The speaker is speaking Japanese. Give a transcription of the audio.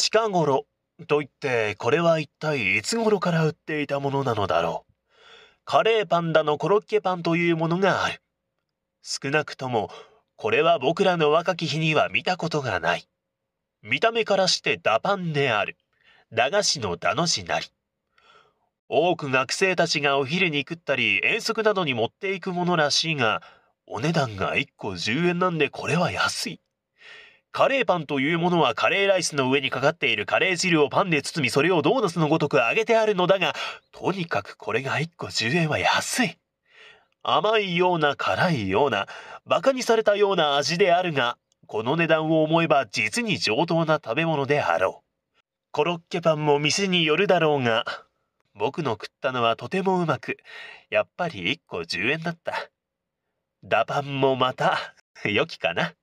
近頃といってこれは一体いつ頃から売っていたものなのだろう。カレーパンダのコロッケパンというものがある。少なくともこれは僕らの若き日には見たことがない。見た目からしてダパンである。駄菓子のダの字なり。多く学生たちがお昼に食ったり遠足などに持っていくものらしいが、お値段が1個10円なんでこれは安い。カレーパンというものはカレーライスの上にかかっているカレー汁をパンで包みそれをドーナツのごとく揚げてあるのだが、とにかくこれが1個10円は安い。甘いような辛いような、馬鹿にされたような味であるが、この値段を思えば実に上等な食べ物であろう。コロッケパンも店によるだろうが、僕の食ったのはとてもうまく、やっぱり1個10円だった。ダパンもまた、良きかな。